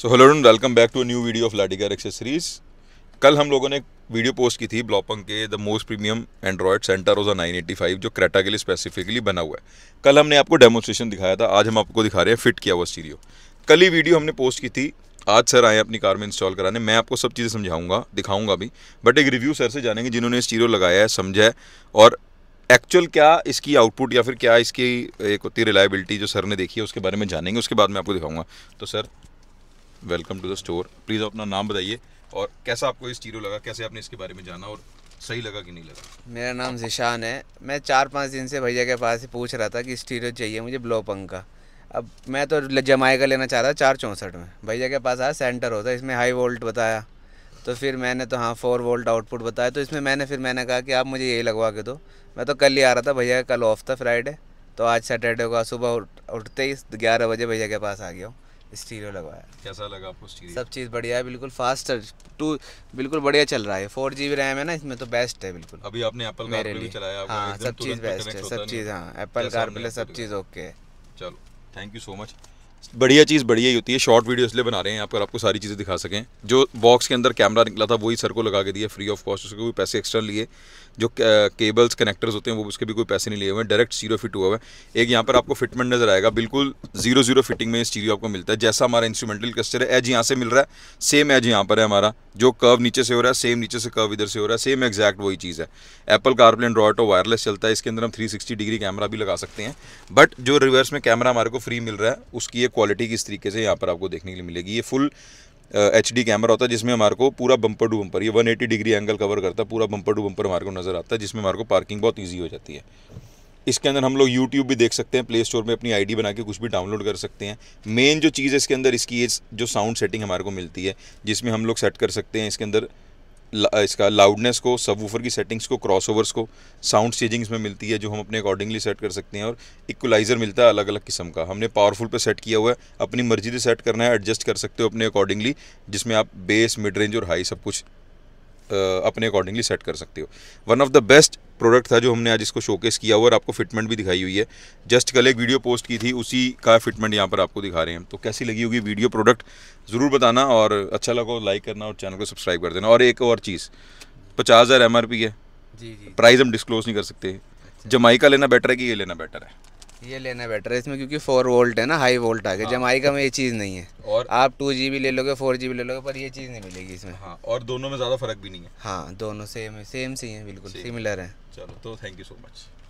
So hello and welcome back to new video of लाडिगर accessories कल हम लोगों ने एक वीडियो पोस्ट की थी ब्लॉपंग के the most premium Android centre रोजा फाइव जो क्रेटा के लिए स्पेसिफिकली बना हुआ है कल हमने आपको डेमोस्ट्रेशन दिखाया था आज हम आपको दिखा रहे हैं फिट किया हुआ स्टीरियो कल ही वीडियो हमने पोस्ट की थी आज सर आए अपनी कार में इंस्टॉल कराने मैं आपको सब चीज़ें समझाऊंगा दिखाऊंगा भी बट एक रिव्यू सर से जानेंगे जिन्होंने स्टीरियो लगाया है समझा है और एक्चुअल क्या इसकी आउटपुट या फिर क्या इसकी एक होती रिलायबिलिटी जो सर ने देखी है उसके बारे में जानेंगे उसके बाद मैं आपको दिखाऊंगा तो sir welcome to the store please अपना नाम बताइए और कैसा आपको ये स्टीरियो लगा कैसे आपने इसके बारे में जाना और सही लगा कि नहीं लगा मेरा नाम जिशान है मैं चार पाँच दिन से भैया के पास ही पूछ रहा था कि स्टीरियो चाहिए मुझे ब्लो पंख का अब मैं तो का लेना चाह रहा चार चौंसठ में भैया के पास आया सेंटर होता है इसमें हाई वोल्ट बताया तो फिर मैंने तो हाँ फोर वोल्ट आउटपुट बताया तो इसमें मैंने फिर मैंने कहा कि आप मुझे यही लगवा के दो मैं तो कल ही आ रहा था भैया कल ऑफ था फ्राइडे तो आज सैटरडे को सुबह उठ उठते ही ग्यारह बजे भैया के पास आ गया हूँ स्टीरियो लगवाया कैसा लगा आपको स्टीरियो सब चीज़ बढ़िया है बिल्कुल फास्टर टू बिल्कुल बढ़िया चल रहा है फोर जी बी रैम है ना इसमें तो बेस्ट है बिल्कुल अभी आपने एप्पल मेरे लिए चलाया हाँ सब चीज़ बेस्ट है सब चीज़ हाँ एप्पल कार सब चीज़ ओके है चलो थैंक यू सो मच बढ़िया चीज़ बढ़िया ही होती है शॉर्ट वीडियो इसलिए बना रहे हैं आप आपको सारी चीज़ें दिखा सकें जो बॉक्स के अंदर कैमरा निकला था वही सर को लगा के दिया फ्री ऑफ कॉस्ट उसके कोई पैसे एक्स्ट्रा लिए जो केबल्स कनेक्टर्स होते हैं वो उसके भी कोई पैसे नहीं लिए हुए डायरेक्ट जीरो फिट हुआ हुआ है एक यहाँ पर आपको फिटमेंट नजर आएगा बिल्कुल जीरो जीरो फिटिंग में इस चीज़ आपको मिलता है जैसा हमारा इंस्ट्रूमेंटल कस्टर है एज यहाँ से मिल रहा है सेम एज यहाँ पर है हमारा जो कर्व नीचे से हो रहा है सेम नीचे से कर्व इधर से हो रहा है सेम एग्जैक्ट वही चीज़ है एप्पल कारप्ले एंड्रॉयटो वायरलेस चलता है इसके अंदर हम 360 डिग्री कैमरा भी लगा सकते हैं बट जो रिवर्स में कैमरा हमारे को फ्री मिल रहा है उसकी ये क्वालिटी किस तरीके से यहाँ पर आपको देखने के लिए मिलेगी ये फुल एच डी कैमरा होता है जिसमें हमारे को पूरा बंपर टू बंपर ये वन डिग्री एंगल कवर करता है पूरा बंपर टू बंपर हमारे को नज़र आता है जिसमें हमारे को पार्किंग बहुत ईजी हो जाती है इसके अंदर हम लोग यूट्यूब भी देख सकते हैं प्ले स्टोर में अपनी आईडी बना के कुछ भी डाउनलोड कर सकते हैं मेन जो चीज़ है इसके अंदर इसकी ये जो साउंड सेटिंग हमारे को मिलती है जिसमें हम लोग सेट कर सकते हैं इसके अंदर इसका लाउडनेस को सब की सेटिंग्स को क्रॉसओवर्स को साउंड स्टेजिंग्स में मिलती है जो हम अपने अकॉर्डिंगली सेट कर सकते हैं और इक्वलाइज़र मिलता है अलग अलग किस्म का हमने पावरफुल पे सेट किया हुआ है अपनी मर्जी से सेट करना है एडजस्ट कर सकते हो अपने अकॉर्डिंगली जिसमें आप बेस मिड रेंज और हाई सब कुछ अपने अकॉर्डिंगली सेट कर सकते हो one of the best product था जो हमने आज इसको शोकेस किया हुआ और आपको फिटमेंट भी दिखाई हुई है जस्ट कल एक वीडियो पोस्ट की थी उसी का फिटमेंट यहाँ पर आपको दिखा रहे हैं तो कैसी लगी होगी वीडियो प्रोडक्ट ज़रूर बताना और अच्छा लगा लाइक करना और चैनल को सब्सक्राइब कर देना और एक और चीज़ पचास हज़ार एम है जी जी प्राइस हम डिस्क्लोज नहीं कर सकते अच्छा। जमाई का लेना बेटर है कि ये लेना बेटर है ये लेना बेटर है इसमें क्योंकि फोर वोल्ट है ना हाई वोल्ट आ गया हाँ। का में ये चीज़ नहीं है और आप टू जी ले लोगे फोर जी ले लोगे पर ये चीज़ नहीं मिलेगी इसमें हाँ और दोनों में ज़्यादा फर्क भी नहीं है हाँ दोनों सेम है सेम सी हैं बिल्कुल सिमिलर हैं चलो तो थैंक यू सो मच